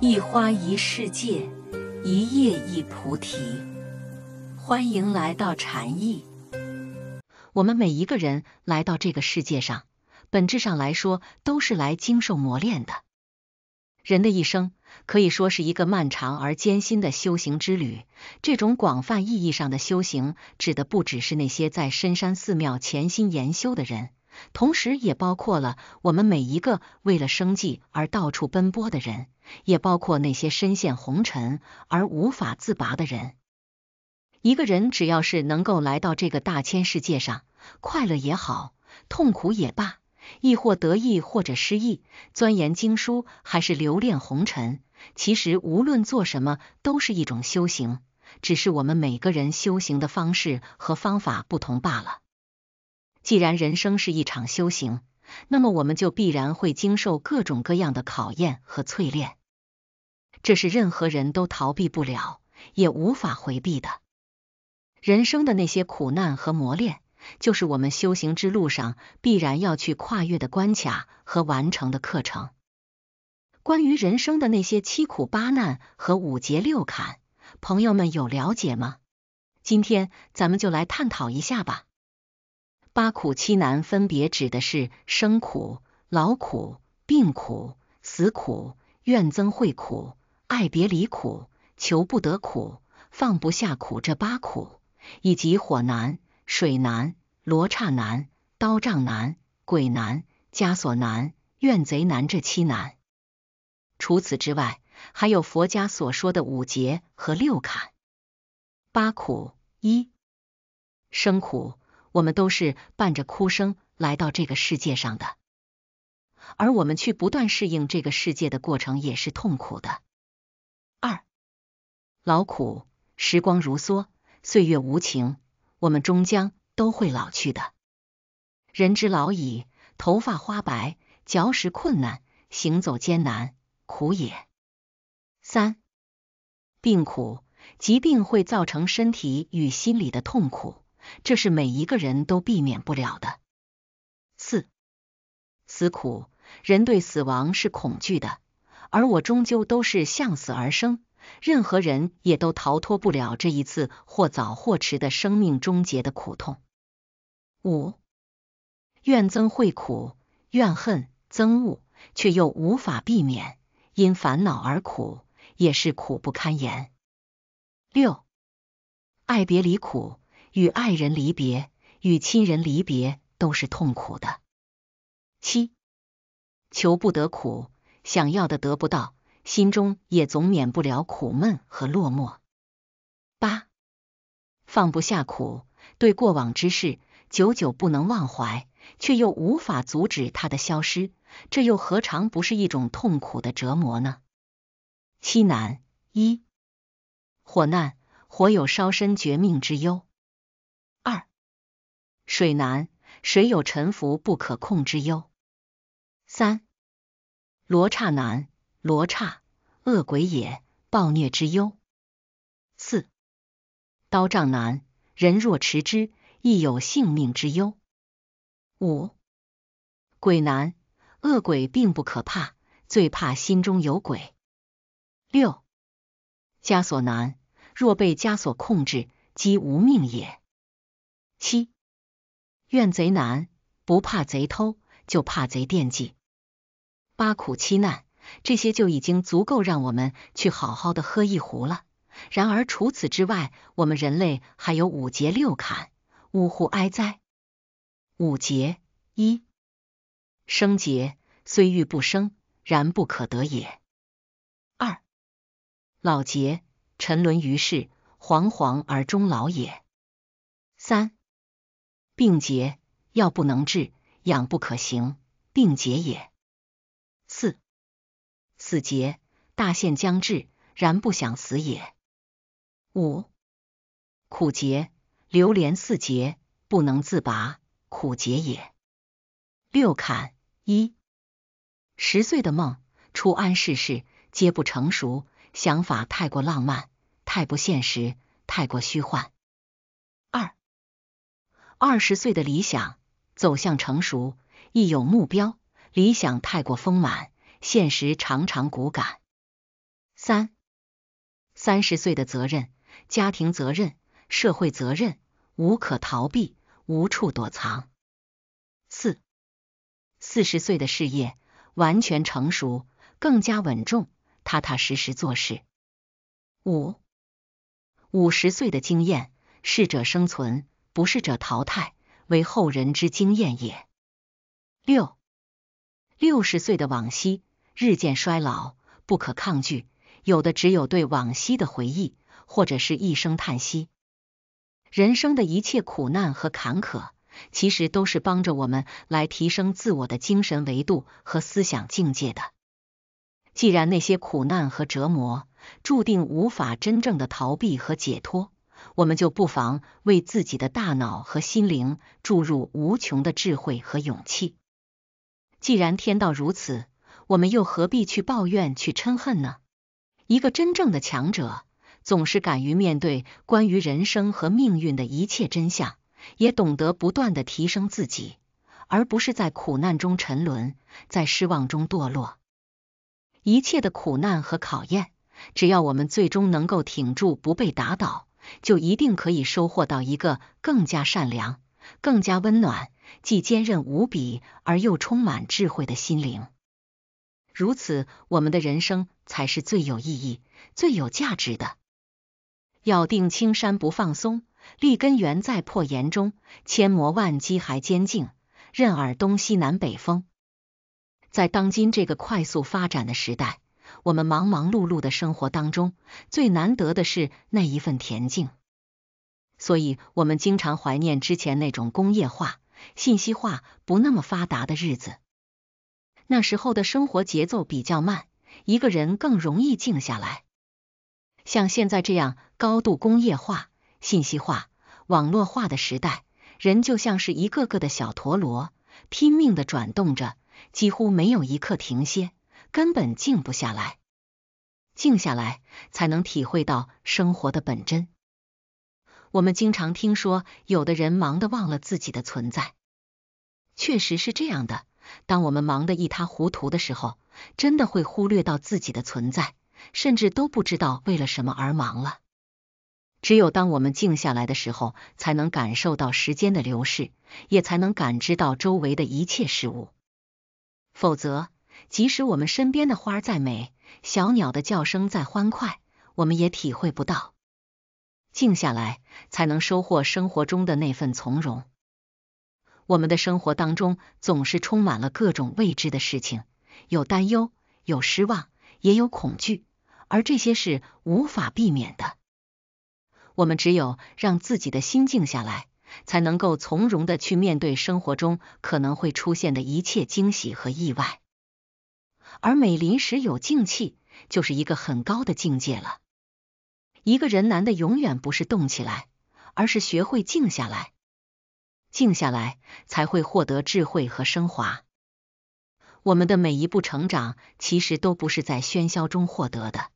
一花一世界，一叶一菩提。欢迎来到禅意。我们每一个人来到这个世界上，本质上来说都是来经受磨练的。人的一生可以说是一个漫长而艰辛的修行之旅。这种广泛意义上的修行，指的不只是那些在深山寺庙潜心研修的人。同时也包括了我们每一个为了生计而到处奔波的人，也包括那些深陷红尘而无法自拔的人。一个人只要是能够来到这个大千世界上，快乐也好，痛苦也罢，亦或得意或者失意，钻研经书还是留恋红尘，其实无论做什么都是一种修行，只是我们每个人修行的方式和方法不同罢了。既然人生是一场修行，那么我们就必然会经受各种各样的考验和淬炼，这是任何人都逃避不了、也无法回避的。人生的那些苦难和磨练，就是我们修行之路上必然要去跨越的关卡和完成的课程。关于人生的那些七苦八难和五劫六坎，朋友们有了解吗？今天咱们就来探讨一下吧。八苦七难分别指的是生苦、劳苦、病苦、死苦、怨憎会苦、爱别离苦、求不得苦、放不下苦这八苦，以及火难、水难、罗刹难、刀杖难、鬼难、枷锁难、怨贼难这七难。除此之外，还有佛家所说的五劫和六坎。八苦：一生苦。我们都是伴着哭声来到这个世界上的，而我们去不断适应这个世界的过程也是痛苦的。二、劳苦，时光如梭，岁月无情，我们终将都会老去的。人之老矣，头发花白，嚼食困难，行走艰难，苦也。三、病苦，疾病会造成身体与心理的痛苦。这是每一个人都避免不了的。四、死苦，人对死亡是恐惧的，而我终究都是向死而生，任何人也都逃脱不了这一次或早或迟的生命终结的苦痛。五、怨憎会苦，怨恨、憎恶，却又无法避免，因烦恼而苦，也是苦不堪言。六、爱别离苦。与爱人离别，与亲人离别都是痛苦的。七，求不得苦，想要的得不到，心中也总免不了苦闷和落寞。八，放不下苦，对过往之事久久不能忘怀，却又无法阻止它的消失，这又何尝不是一种痛苦的折磨呢？七难一，火难，火有烧身绝命之忧。水难，水有沉浮不可控之忧。三罗刹难，罗刹恶鬼也，暴虐之忧。四刀杖难，人若持之，亦有性命之忧。五鬼难，恶鬼并不可怕，最怕心中有鬼。六枷锁难，若被枷锁控制，即无命也。七。怨贼难不怕贼偷，就怕贼惦记。八苦七难，这些就已经足够让我们去好好的喝一壶了。然而除此之外，我们人类还有五劫六坎，呜呼哀哉！五劫一生劫，虽欲不生，然不可得也。二老劫，沉沦于世，惶惶而终老也。三病结，药不能治，养不可行，病结也。四死结，大限将至，然不想死也。五苦结，流连四结，不能自拔，苦结也。六坎一十岁的梦，初谙世事，皆不成熟，想法太过浪漫，太不现实，太过虚幻。二二十岁的理想走向成熟，亦有目标。理想太过丰满，现实常常骨感。三三十岁的责任，家庭责任、社会责任，无可逃避，无处躲藏。四四十岁的事业完全成熟，更加稳重，踏踏实实做事。五五十岁的经验，适者生存。不是者淘汰，为后人之经验也。六六十岁的往昔，日渐衰老，不可抗拒，有的只有对往昔的回忆，或者是一声叹息。人生的一切苦难和坎坷，其实都是帮着我们来提升自我的精神维度和思想境界的。既然那些苦难和折磨，注定无法真正的逃避和解脱。我们就不妨为自己的大脑和心灵注入无穷的智慧和勇气。既然天道如此，我们又何必去抱怨、去嗔恨呢？一个真正的强者，总是敢于面对关于人生和命运的一切真相，也懂得不断的提升自己，而不是在苦难中沉沦，在失望中堕落。一切的苦难和考验，只要我们最终能够挺住，不被打倒。就一定可以收获到一个更加善良、更加温暖、既坚韧无比而又充满智慧的心灵。如此，我们的人生才是最有意义、最有价值的。咬定青山不放松，立根原在破岩中，千磨万击还坚劲，任尔东西南北风。在当今这个快速发展的时代。我们忙忙碌碌的生活当中，最难得的是那一份恬静。所以，我们经常怀念之前那种工业化、信息化不那么发达的日子。那时候的生活节奏比较慢，一个人更容易静下来。像现在这样高度工业化、信息化、网络化的时代，人就像是一个个的小陀螺，拼命的转动着，几乎没有一刻停歇，根本静不下来。静下来，才能体会到生活的本真。我们经常听说，有的人忙得忘了自己的存在，确实是这样的。当我们忙得一塌糊涂的时候，真的会忽略到自己的存在，甚至都不知道为了什么而忙了。只有当我们静下来的时候，才能感受到时间的流逝，也才能感知到周围的一切事物。否则，即使我们身边的花再美，小鸟的叫声再欢快，我们也体会不到。静下来，才能收获生活中的那份从容。我们的生活当中总是充满了各种未知的事情，有担忧，有失望，也有恐惧，而这些是无法避免的。我们只有让自己的心静下来，才能够从容的去面对生活中可能会出现的一切惊喜和意外。而美临时有静气，就是一个很高的境界了。一个人难的永远不是动起来，而是学会静下来。静下来，才会获得智慧和升华。我们的每一步成长，其实都不是在喧嚣中获得的。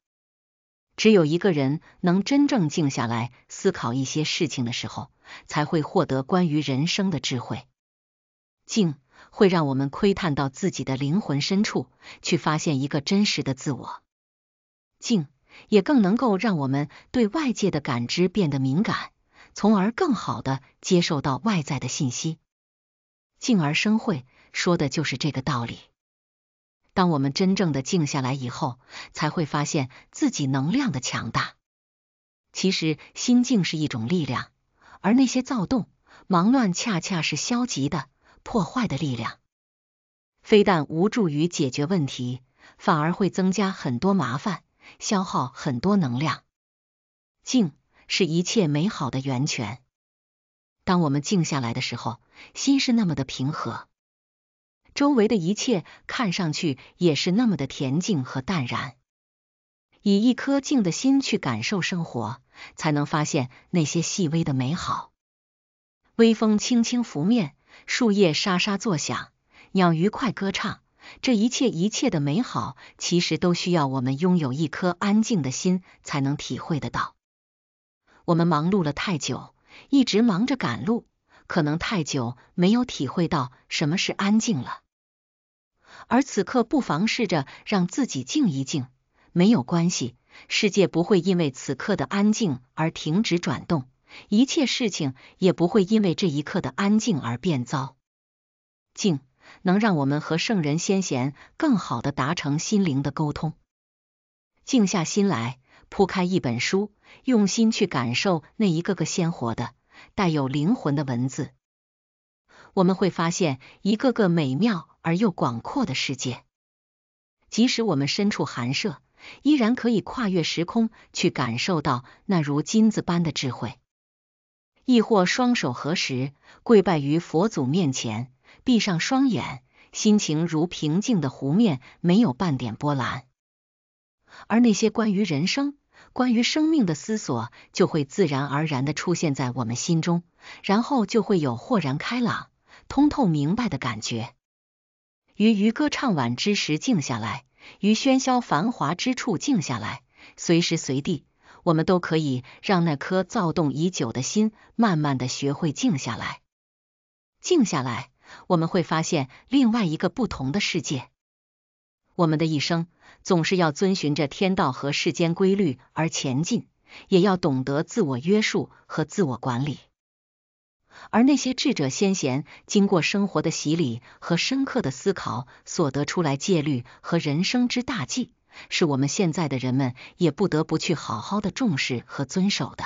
只有一个人能真正静下来思考一些事情的时候，才会获得关于人生的智慧。静。会让我们窥探到自己的灵魂深处，去发现一个真实的自我。静也更能够让我们对外界的感知变得敏感，从而更好的接受到外在的信息。静而生慧，说的就是这个道理。当我们真正的静下来以后，才会发现自己能量的强大。其实，心境是一种力量，而那些躁动、忙乱，恰恰是消极的。破坏的力量，非但无助于解决问题，反而会增加很多麻烦，消耗很多能量。静是一切美好的源泉。当我们静下来的时候，心是那么的平和，周围的一切看上去也是那么的恬静和淡然。以一颗静的心去感受生活，才能发现那些细微的美好。微风轻轻拂面。树叶沙沙作响，鸟愉快歌唱，这一切一切的美好，其实都需要我们拥有一颗安静的心才能体会得到。我们忙碌了太久，一直忙着赶路，可能太久没有体会到什么是安静了。而此刻不妨试着让自己静一静，没有关系，世界不会因为此刻的安静而停止转动。一切事情也不会因为这一刻的安静而变糟。静能让我们和圣人先贤更好的达成心灵的沟通。静下心来，铺开一本书，用心去感受那一个个鲜活的、带有灵魂的文字，我们会发现一个个美妙而又广阔的世界。即使我们身处寒舍，依然可以跨越时空去感受到那如金子般的智慧。亦或双手合十，跪拜于佛祖面前，闭上双眼，心情如平静的湖面，没有半点波澜。而那些关于人生、关于生命的思索，就会自然而然的出现在我们心中，然后就会有豁然开朗、通透明白的感觉。于渔歌唱晚之时静下来，于喧嚣繁华之处静下来，随时随地。我们都可以让那颗躁动已久的心慢慢的学会静下来，静下来，我们会发现另外一个不同的世界。我们的一生总是要遵循着天道和世间规律而前进，也要懂得自我约束和自我管理。而那些智者先贤，经过生活的洗礼和深刻的思考，所得出来戒律和人生之大忌。是我们现在的人们也不得不去好好的重视和遵守的。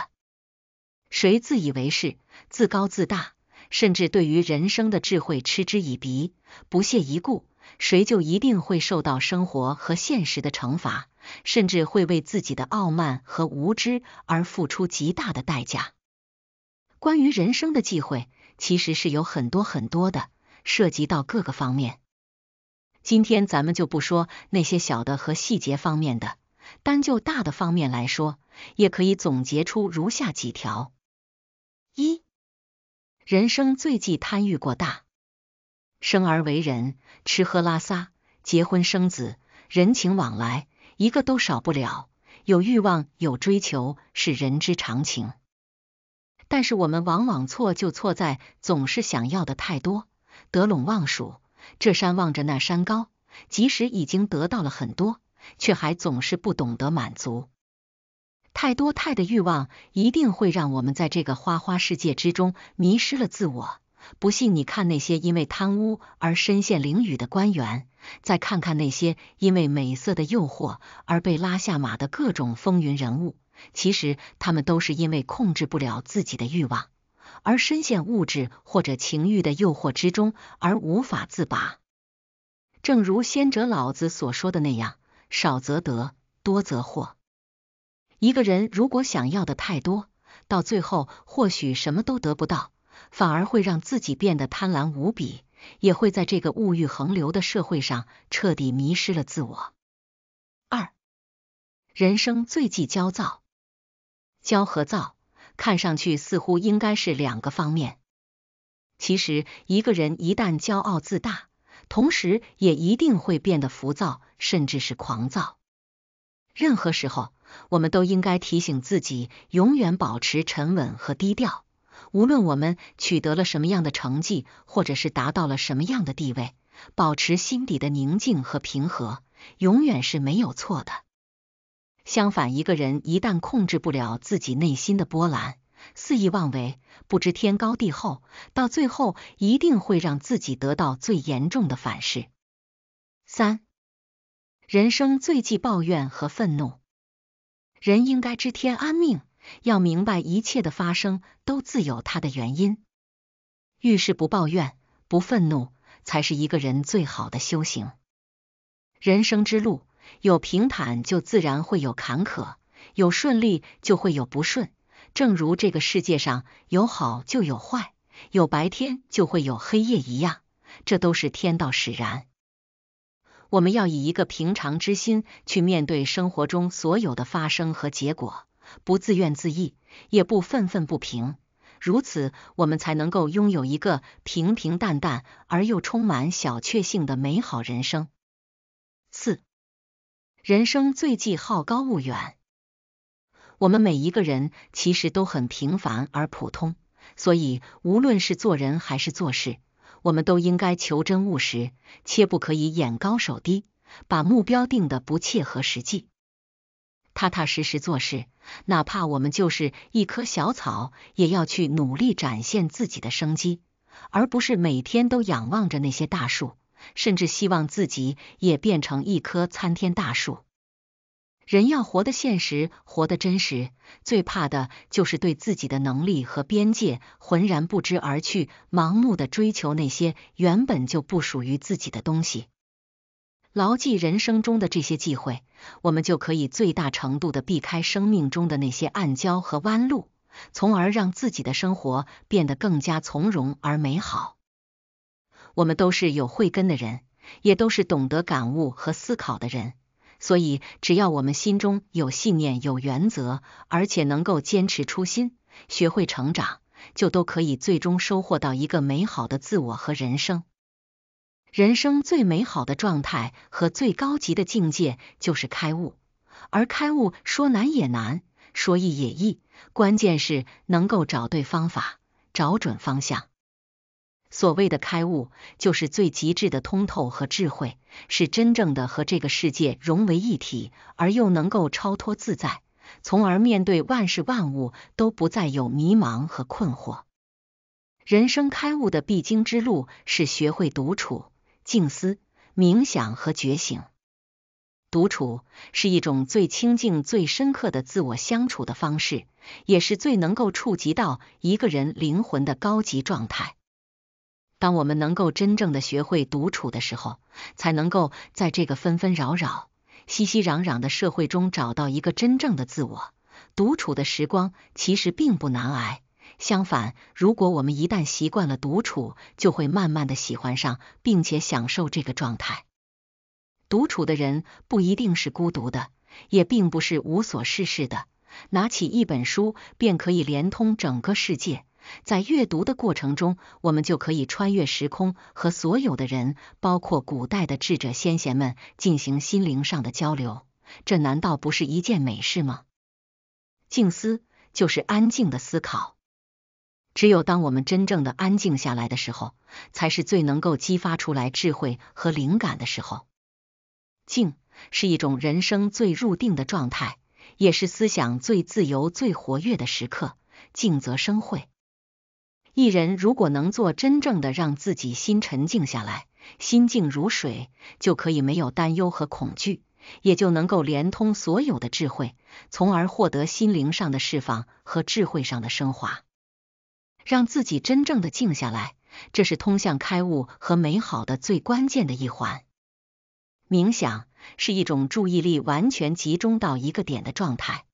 谁自以为是、自高自大，甚至对于人生的智慧嗤之以鼻、不屑一顾，谁就一定会受到生活和现实的惩罚，甚至会为自己的傲慢和无知而付出极大的代价。关于人生的忌讳，其实是有很多很多的，涉及到各个方面。今天咱们就不说那些小的和细节方面的，单就大的方面来说，也可以总结出如下几条：一、人生最忌贪欲过大。生而为人，吃喝拉撒、结婚生子、人情往来，一个都少不了。有欲望、有追求，是人之常情。但是我们往往错就错在总是想要的太多，得陇望蜀。这山望着那山高，即使已经得到了很多，却还总是不懂得满足。太多太的欲望，一定会让我们在这个花花世界之中迷失了自我。不信，你看那些因为贪污而身陷囹圄的官员，再看看那些因为美色的诱惑而被拉下马的各种风云人物，其实他们都是因为控制不了自己的欲望。而深陷物质或者情欲的诱惑之中而无法自拔，正如先哲老子所说的那样，少则得，多则祸。一个人如果想要的太多，到最后或许什么都得不到，反而会让自己变得贪婪无比，也会在这个物欲横流的社会上彻底迷失了自我。二，人生最忌焦躁，焦和躁。看上去似乎应该是两个方面，其实一个人一旦骄傲自大，同时也一定会变得浮躁，甚至是狂躁。任何时候，我们都应该提醒自己，永远保持沉稳和低调。无论我们取得了什么样的成绩，或者是达到了什么样的地位，保持心底的宁静和平和，永远是没有错的。相反，一个人一旦控制不了自己内心的波澜，肆意妄为，不知天高地厚，到最后一定会让自己得到最严重的反噬。三，人生最忌抱怨和愤怒，人应该知天安命，要明白一切的发生都自有它的原因。遇事不抱怨，不愤怒，才是一个人最好的修行。人生之路。有平坦就自然会有坎坷，有顺利就会有不顺。正如这个世界上有好就有坏，有白天就会有黑夜一样，这都是天道使然。我们要以一个平常之心去面对生活中所有的发生和结果，不自怨自艾，也不愤愤不平。如此，我们才能够拥有一个平平淡淡而又充满小确幸的美好人生。四。人生最忌好高骛远。我们每一个人其实都很平凡而普通，所以无论是做人还是做事，我们都应该求真务实，切不可以眼高手低，把目标定的不切合实际。踏踏实实做事，哪怕我们就是一棵小草，也要去努力展现自己的生机，而不是每天都仰望着那些大树。甚至希望自己也变成一棵参天大树。人要活得现实，活得真实，最怕的就是对自己的能力和边界浑然不知而去，盲目的追求那些原本就不属于自己的东西。牢记人生中的这些忌讳，我们就可以最大程度的避开生命中的那些暗礁和弯路，从而让自己的生活变得更加从容而美好。我们都是有慧根的人，也都是懂得感悟和思考的人，所以只要我们心中有信念、有原则，而且能够坚持初心，学会成长，就都可以最终收获到一个美好的自我和人生。人生最美好的状态和最高级的境界就是开悟，而开悟说难也难，说易也易，关键是能够找对方法，找准方向。所谓的开悟，就是最极致的通透和智慧，是真正的和这个世界融为一体，而又能够超脱自在，从而面对万事万物都不再有迷茫和困惑。人生开悟的必经之路是学会独处、静思、冥想和觉醒。独处是一种最清净、最深刻的自我相处的方式，也是最能够触及到一个人灵魂的高级状态。当我们能够真正的学会独处的时候，才能够在这个纷纷扰扰、熙熙攘攘的社会中找到一个真正的自我。独处的时光其实并不难挨，相反，如果我们一旦习惯了独处，就会慢慢的喜欢上并且享受这个状态。独处的人不一定是孤独的，也并不是无所事事的，拿起一本书便可以连通整个世界。在阅读的过程中，我们就可以穿越时空，和所有的人，包括古代的智者先贤们进行心灵上的交流。这难道不是一件美事吗？静思就是安静的思考。只有当我们真正的安静下来的时候，才是最能够激发出来智慧和灵感的时候。静是一种人生最入定的状态，也是思想最自由、最活跃的时刻。静则生慧。一人如果能做真正的让自己心沉静下来，心静如水，就可以没有担忧和恐惧，也就能够连通所有的智慧，从而获得心灵上的释放和智慧上的升华。让自己真正的静下来，这是通向开悟和美好的最关键的一环。冥想是一种注意力完全集中到一个点的状态，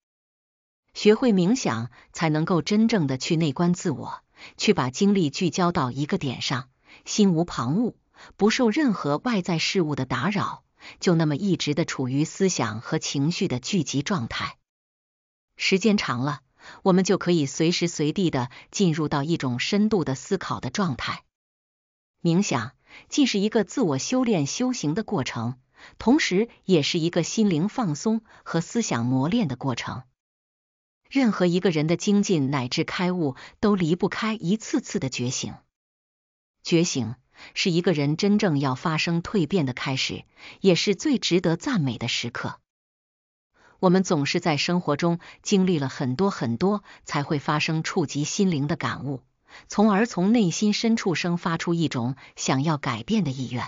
学会冥想，才能够真正的去内观自我。去把精力聚焦到一个点上，心无旁骛，不受任何外在事物的打扰，就那么一直的处于思想和情绪的聚集状态。时间长了，我们就可以随时随地的进入到一种深度的思考的状态。冥想既是一个自我修炼修行的过程，同时也是一个心灵放松和思想磨练的过程。任何一个人的精进乃至开悟，都离不开一次次的觉醒。觉醒是一个人真正要发生蜕变的开始，也是最值得赞美的时刻。我们总是在生活中经历了很多很多，才会发生触及心灵的感悟，从而从内心深处生发出一种想要改变的意愿。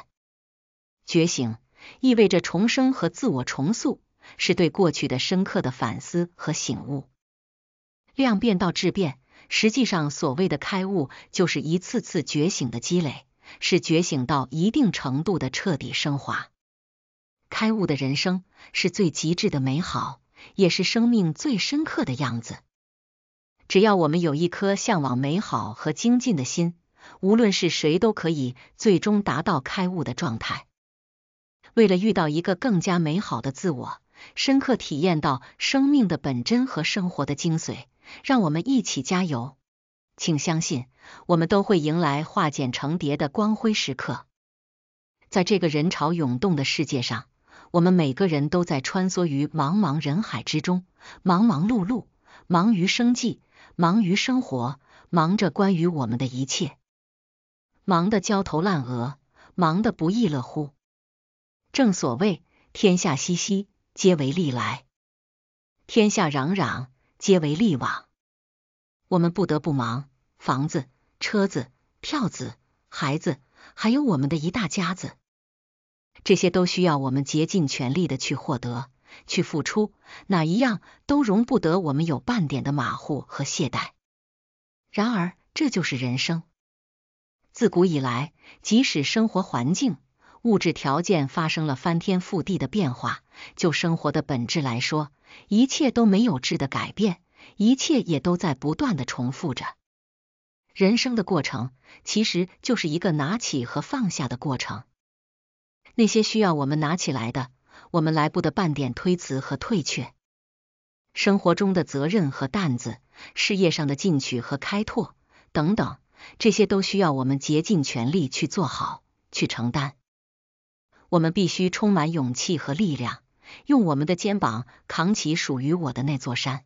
觉醒意味着重生和自我重塑，是对过去的深刻的反思和醒悟。量变到质变，实际上所谓的开悟，就是一次次觉醒的积累，是觉醒到一定程度的彻底升华。开悟的人生是最极致的美好，也是生命最深刻的样子。只要我们有一颗向往美好和精进的心，无论是谁都可以最终达到开悟的状态。为了遇到一个更加美好的自我，深刻体验到生命的本真和生活的精髓。让我们一起加油！请相信，我们都会迎来化茧成蝶的光辉时刻。在这个人潮涌动的世界上，我们每个人都在穿梭于茫茫人海之中，忙忙碌碌，忙于生计，忙于生活，忙着关于我们的一切，忙得焦头烂额，忙得不亦乐乎。正所谓，天下熙熙，皆为利来；天下攘攘。皆为利往。我们不得不忙房子、车子、票子、孩子，还有我们的一大家子，这些都需要我们竭尽全力的去获得、去付出，哪一样都容不得我们有半点的马虎和懈怠。然而，这就是人生。自古以来，即使生活环境、物质条件发生了翻天覆地的变化，就生活的本质来说，一切都没有质的改变，一切也都在不断的重复着。人生的过程其实就是一个拿起和放下的过程。那些需要我们拿起来的，我们来不得半点推辞和退却。生活中的责任和担子，事业上的进取和开拓，等等，这些都需要我们竭尽全力去做好，去承担。我们必须充满勇气和力量。用我们的肩膀扛起属于我的那座山。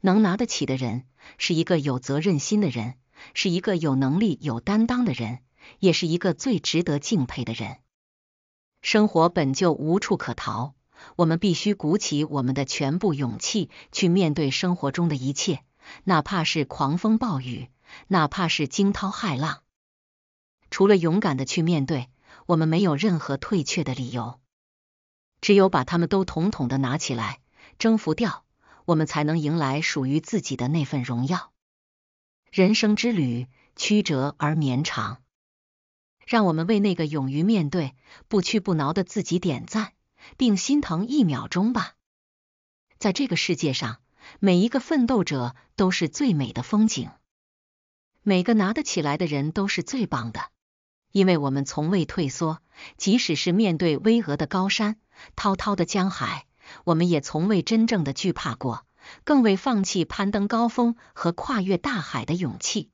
能拿得起的人，是一个有责任心的人，是一个有能力、有担当的人，也是一个最值得敬佩的人。生活本就无处可逃，我们必须鼓起我们的全部勇气去面对生活中的一切，哪怕是狂风暴雨，哪怕是惊涛骇浪。除了勇敢的去面对，我们没有任何退却的理由。只有把他们都统统的拿起来，征服掉，我们才能迎来属于自己的那份荣耀。人生之旅曲折而绵长，让我们为那个勇于面对、不屈不挠的自己点赞，并心疼一秒钟吧。在这个世界上，每一个奋斗者都是最美的风景，每个拿得起来的人都是最棒的，因为我们从未退缩。即使是面对巍峨的高山、滔滔的江海，我们也从未真正的惧怕过，更未放弃攀登高峰和跨越大海的勇气。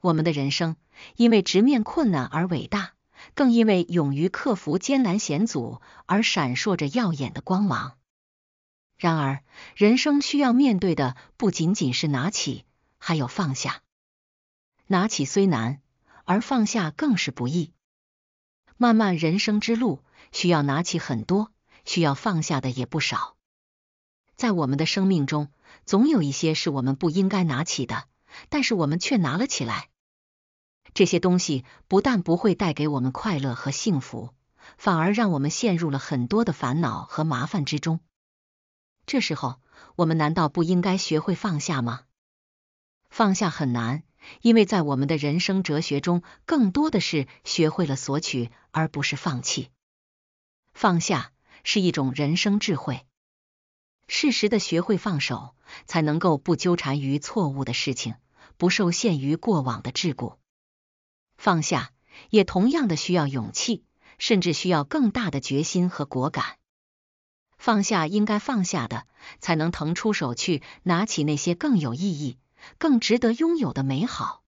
我们的人生因为直面困难而伟大，更因为勇于克服艰难险阻而闪烁着耀眼的光芒。然而，人生需要面对的不仅仅是拿起，还有放下。拿起虽难，而放下更是不易。漫漫人生之路，需要拿起很多，需要放下的也不少。在我们的生命中，总有一些是我们不应该拿起的，但是我们却拿了起来。这些东西不但不会带给我们快乐和幸福，反而让我们陷入了很多的烦恼和麻烦之中。这时候，我们难道不应该学会放下吗？放下很难。因为在我们的人生哲学中，更多的是学会了索取，而不是放弃。放下是一种人生智慧，适时的学会放手，才能够不纠缠于错误的事情，不受限于过往的桎梏。放下也同样的需要勇气，甚至需要更大的决心和果敢。放下应该放下的，才能腾出手去拿起那些更有意义。更值得拥有的美好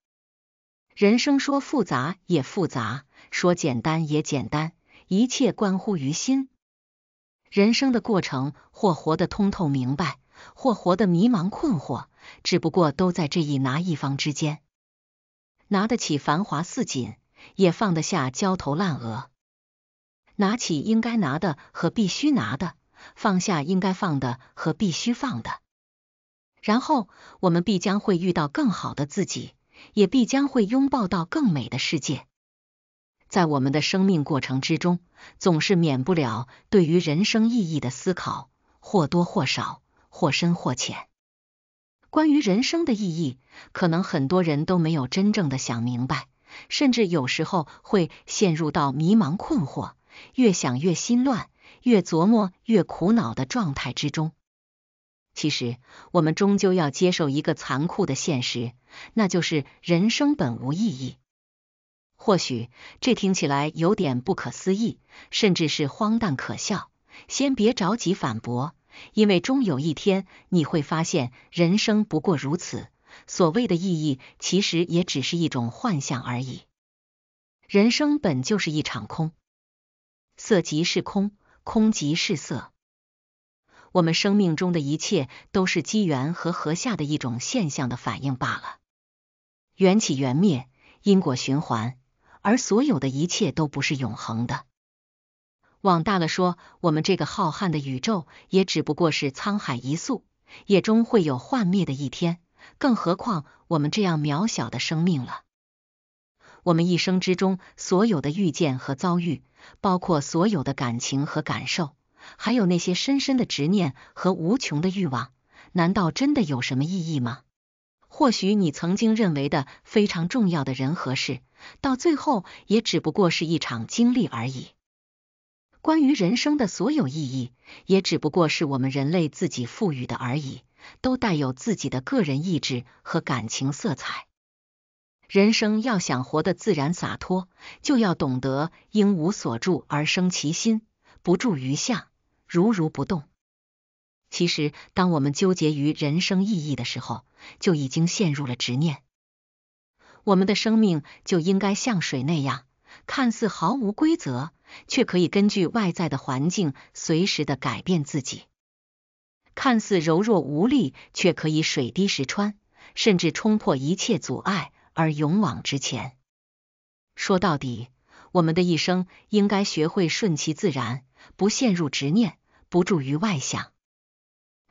人生，说复杂也复杂，说简单也简单，一切关乎于心。人生的过程，或活得通透明白，或活得迷茫困惑，只不过都在这一拿一方之间。拿得起繁华似锦，也放得下焦头烂额。拿起应该拿的和必须拿的，放下应该放的和必须放的。然后，我们必将会遇到更好的自己，也必将会拥抱到更美的世界。在我们的生命过程之中，总是免不了对于人生意义的思考，或多或少，或深或浅。关于人生的意义，可能很多人都没有真正的想明白，甚至有时候会陷入到迷茫、困惑，越想越心乱，越琢磨越苦恼的状态之中。其实，我们终究要接受一个残酷的现实，那就是人生本无意义。或许这听起来有点不可思议，甚至是荒诞可笑。先别着急反驳，因为终有一天你会发现，人生不过如此。所谓的意义，其实也只是一种幻象而已。人生本就是一场空，色即是空，空即是色。我们生命中的一切都是机缘和合下的一种现象的反应罢了，缘起缘灭，因果循环，而所有的一切都不是永恒的。往大了说，我们这个浩瀚的宇宙也只不过是沧海一粟，也终会有幻灭的一天，更何况我们这样渺小的生命了。我们一生之中所有的遇见和遭遇，包括所有的感情和感受。还有那些深深的执念和无穷的欲望，难道真的有什么意义吗？或许你曾经认为的非常重要的人和事，到最后也只不过是一场经历而已。关于人生的所有意义，也只不过是我们人类自己赋予的而已，都带有自己的个人意志和感情色彩。人生要想活得自然洒脱，就要懂得应无所住而生其心，不著于相。如如不动。其实，当我们纠结于人生意义的时候，就已经陷入了执念。我们的生命就应该像水那样，看似毫无规则，却可以根据外在的环境随时的改变自己；看似柔弱无力，却可以水滴石穿，甚至冲破一切阻碍而勇往直前。说到底，我们的一生应该学会顺其自然，不陷入执念。不注于外想，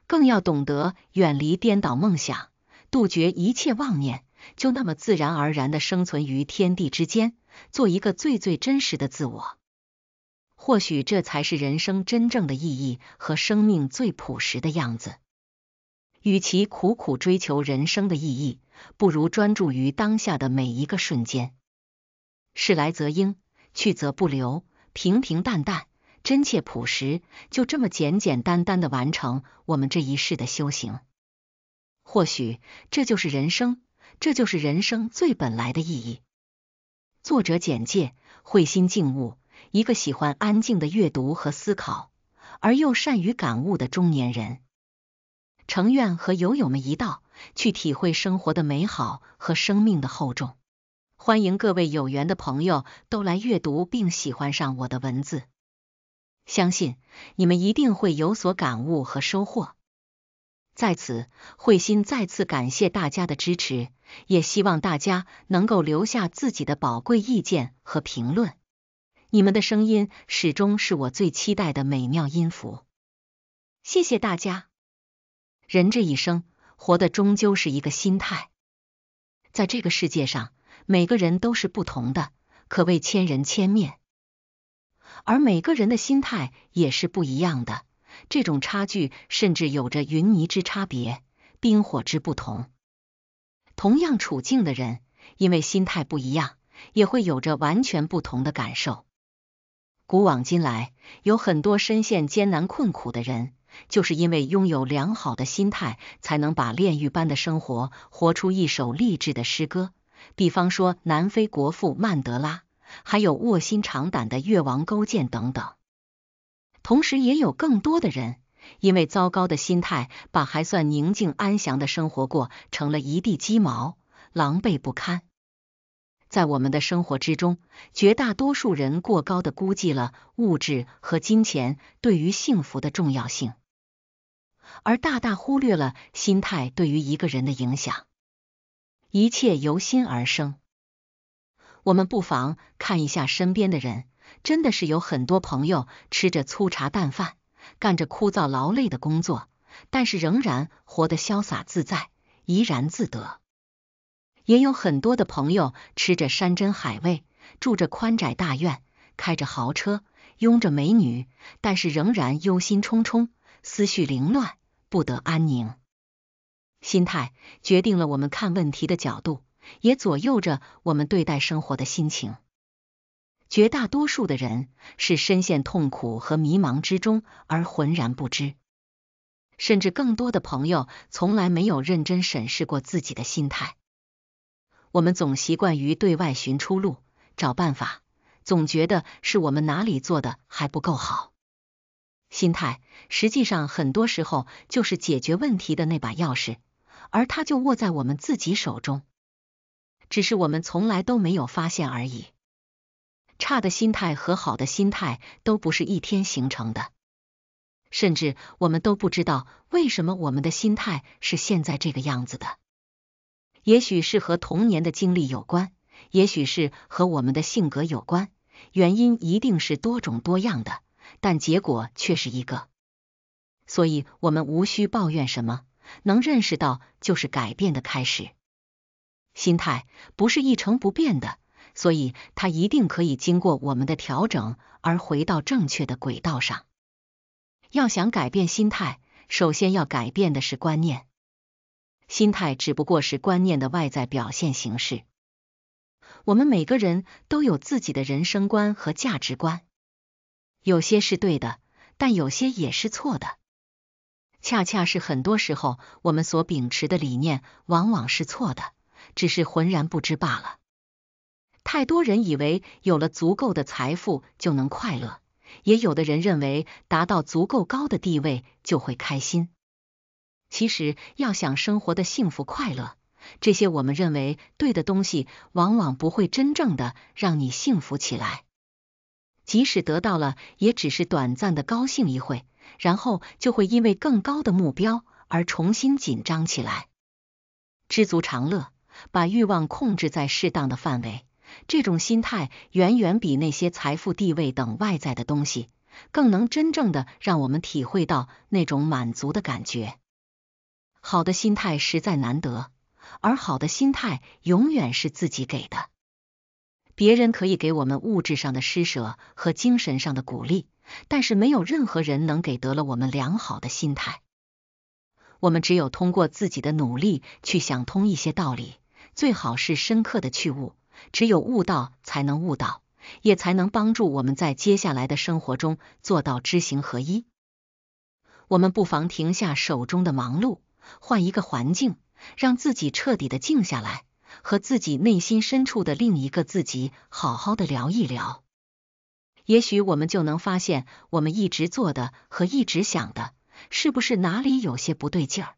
更要懂得远离颠倒梦想，杜绝一切妄念，就那么自然而然的生存于天地之间，做一个最最真实的自我。或许这才是人生真正的意义和生命最朴实的样子。与其苦苦追求人生的意义，不如专注于当下的每一个瞬间。是来则应，去则不留，平平淡淡。真切朴实，就这么简简单单的完成我们这一世的修行。或许这就是人生，这就是人生最本来的意义。作者简介：慧心静悟，一个喜欢安静的阅读和思考，而又善于感悟的中年人。诚愿和友友们一道，去体会生活的美好和生命的厚重。欢迎各位有缘的朋友都来阅读并喜欢上我的文字。相信你们一定会有所感悟和收获。在此，慧心再次感谢大家的支持，也希望大家能够留下自己的宝贵意见和评论。你们的声音始终是我最期待的美妙音符。谢谢大家。人这一生，活的终究是一个心态。在这个世界上，每个人都是不同的，可谓千人千面。而每个人的心态也是不一样的，这种差距甚至有着云泥之差别、冰火之不同。同样处境的人，因为心态不一样，也会有着完全不同的感受。古往今来，有很多深陷艰难困苦的人，就是因为拥有良好的心态，才能把炼狱般的生活活出一首励志的诗歌。比方说，南非国父曼德拉。还有卧薪尝胆的越王勾践等等，同时也有更多的人因为糟糕的心态，把还算宁静安详的生活过成了一地鸡毛，狼狈不堪。在我们的生活之中，绝大多数人过高的估计了物质和金钱对于幸福的重要性，而大大忽略了心态对于一个人的影响。一切由心而生。我们不妨看一下身边的人，真的是有很多朋友吃着粗茶淡饭，干着枯燥劳累的工作，但是仍然活得潇洒自在、怡然自得；也有很多的朋友吃着山珍海味，住着宽窄大院，开着豪车，拥着美女，但是仍然忧心忡忡，思绪凌乱，不得安宁。心态决定了我们看问题的角度。也左右着我们对待生活的心情。绝大多数的人是深陷痛苦和迷茫之中而浑然不知，甚至更多的朋友从来没有认真审视过自己的心态。我们总习惯于对外寻出路、找办法，总觉得是我们哪里做的还不够好。心态实际上很多时候就是解决问题的那把钥匙，而它就握在我们自己手中。只是我们从来都没有发现而已。差的心态和好的心态都不是一天形成的，甚至我们都不知道为什么我们的心态是现在这个样子的。也许是和童年的经历有关，也许是和我们的性格有关，原因一定是多种多样的，但结果却是一个。所以，我们无需抱怨什么，能认识到就是改变的开始。心态不是一成不变的，所以它一定可以经过我们的调整而回到正确的轨道上。要想改变心态，首先要改变的是观念。心态只不过是观念的外在表现形式。我们每个人都有自己的人生观和价值观，有些是对的，但有些也是错的。恰恰是很多时候，我们所秉持的理念往往是错的。只是浑然不知罢了。太多人以为有了足够的财富就能快乐，也有的人认为达到足够高的地位就会开心。其实，要想生活的幸福快乐，这些我们认为对的东西，往往不会真正的让你幸福起来。即使得到了，也只是短暂的高兴一会，然后就会因为更高的目标而重新紧张起来。知足常乐。把欲望控制在适当的范围，这种心态远远比那些财富、地位等外在的东西更能真正的让我们体会到那种满足的感觉。好的心态实在难得，而好的心态永远是自己给的。别人可以给我们物质上的施舍和精神上的鼓励，但是没有任何人能给得了我们良好的心态。我们只有通过自己的努力去想通一些道理。最好是深刻的去悟，只有悟道，才能悟道，也才能帮助我们在接下来的生活中做到知行合一。我们不妨停下手中的忙碌，换一个环境，让自己彻底的静下来，和自己内心深处的另一个自己好好的聊一聊。也许我们就能发现，我们一直做的和一直想的，是不是哪里有些不对劲儿？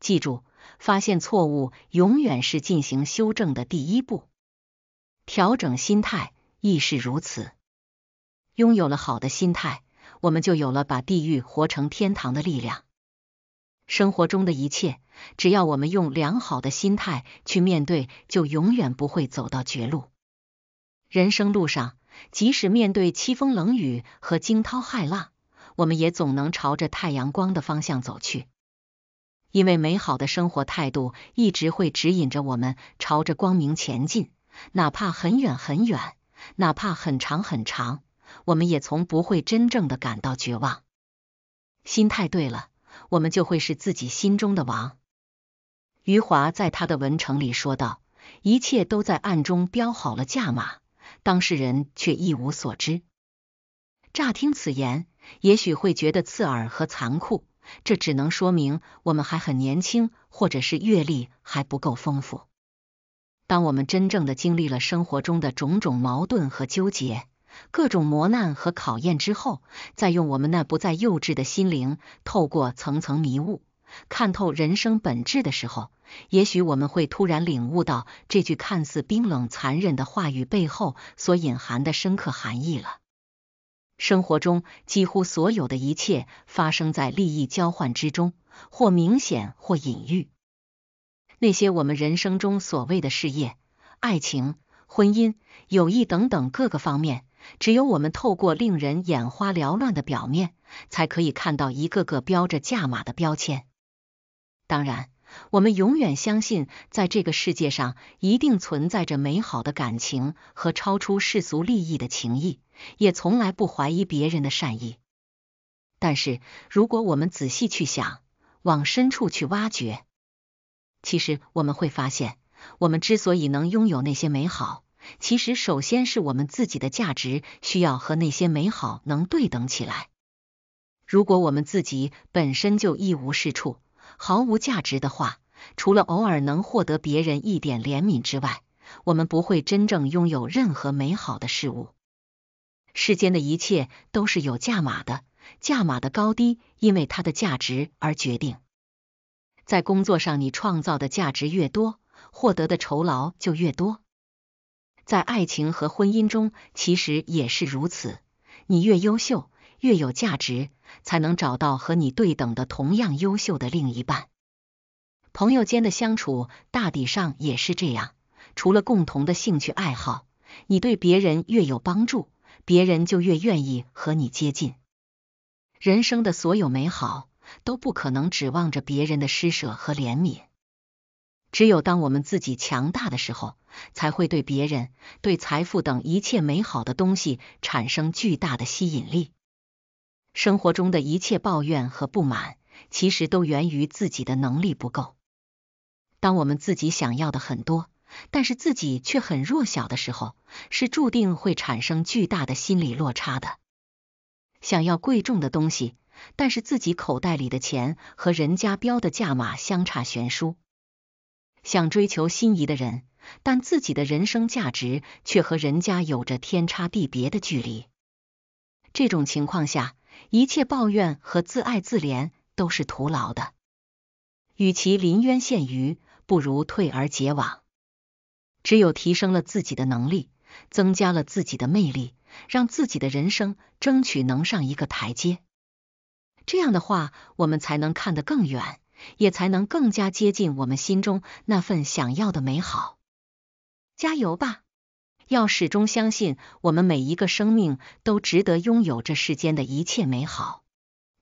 记住。发现错误永远是进行修正的第一步，调整心态亦是如此。拥有了好的心态，我们就有了把地狱活成天堂的力量。生活中的一切，只要我们用良好的心态去面对，就永远不会走到绝路。人生路上，即使面对凄风冷雨和惊涛骇浪，我们也总能朝着太阳光的方向走去。因为美好的生活态度一直会指引着我们朝着光明前进，哪怕很远很远，哪怕很长很长，我们也从不会真正的感到绝望。心态对了，我们就会是自己心中的王。余华在他的文成里说道：“一切都在暗中标好了价码，当事人却一无所知。”乍听此言，也许会觉得刺耳和残酷。这只能说明我们还很年轻，或者是阅历还不够丰富。当我们真正的经历了生活中的种种矛盾和纠结，各种磨难和考验之后，再用我们那不再幼稚的心灵，透过层层迷雾，看透人生本质的时候，也许我们会突然领悟到这句看似冰冷残忍的话语背后所隐含的深刻含义了。生活中几乎所有的一切发生在利益交换之中，或明显，或隐喻。那些我们人生中所谓的事业、爱情、婚姻、友谊等等各个方面，只有我们透过令人眼花缭乱的表面，才可以看到一个个标着价码的标签。当然。我们永远相信，在这个世界上一定存在着美好的感情和超出世俗利益的情谊，也从来不怀疑别人的善意。但是，如果我们仔细去想，往深处去挖掘，其实我们会发现，我们之所以能拥有那些美好，其实首先是我们自己的价值需要和那些美好能对等起来。如果我们自己本身就一无是处，毫无价值的话，除了偶尔能获得别人一点怜悯之外，我们不会真正拥有任何美好的事物。世间的一切都是有价码的，价码的高低因为它的价值而决定。在工作上，你创造的价值越多，获得的酬劳就越多。在爱情和婚姻中，其实也是如此，你越优秀，越有价值。才能找到和你对等的同样优秀的另一半。朋友间的相处大抵上也是这样，除了共同的兴趣爱好，你对别人越有帮助，别人就越愿意和你接近。人生的所有美好都不可能指望着别人的施舍和怜悯，只有当我们自己强大的时候，才会对别人、对财富等一切美好的东西产生巨大的吸引力。生活中的一切抱怨和不满，其实都源于自己的能力不够。当我们自己想要的很多，但是自己却很弱小的时候，是注定会产生巨大的心理落差的。想要贵重的东西，但是自己口袋里的钱和人家标的价码相差悬殊；想追求心仪的人，但自己的人生价值却和人家有着天差地别的距离。这种情况下，一切抱怨和自爱自怜都是徒劳的，与其临渊羡鱼，不如退而结网。只有提升了自己的能力，增加了自己的魅力，让自己的人生争取能上一个台阶，这样的话，我们才能看得更远，也才能更加接近我们心中那份想要的美好。加油吧！要始终相信，我们每一个生命都值得拥有这世间的一切美好。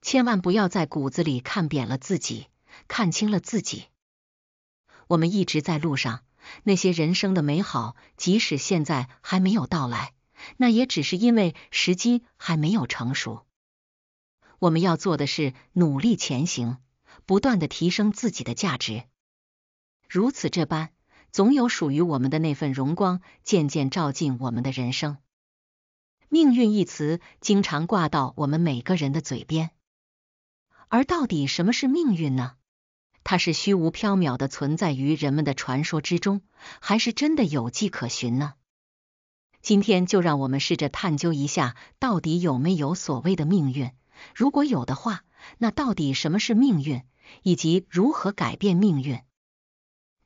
千万不要在骨子里看扁了自己，看清了自己。我们一直在路上，那些人生的美好，即使现在还没有到来，那也只是因为时机还没有成熟。我们要做的是努力前行，不断的提升自己的价值。如此这般。总有属于我们的那份荣光，渐渐照进我们的人生。命运一词经常挂到我们每个人的嘴边，而到底什么是命运呢？它是虚无缥缈的存在于人们的传说之中，还是真的有迹可循呢？今天就让我们试着探究一下，到底有没有所谓的命运？如果有的话，那到底什么是命运，以及如何改变命运？